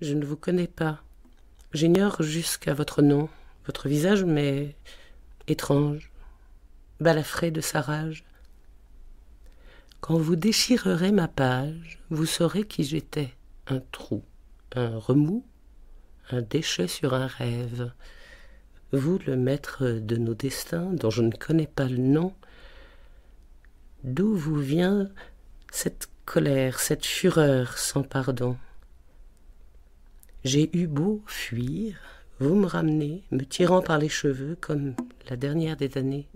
Je ne vous connais pas. J'ignore jusqu'à votre nom, votre visage mais étrange, balafré de sa rage. Quand vous déchirerez ma page, vous saurez qui j'étais, un trou, un remous, un déchet sur un rêve. Vous, le maître de nos destins, dont je ne connais pas le nom, d'où vous vient cette colère, cette fureur sans pardon j'ai eu beau fuir, vous me ramenez, me tirant par les cheveux comme la dernière des années.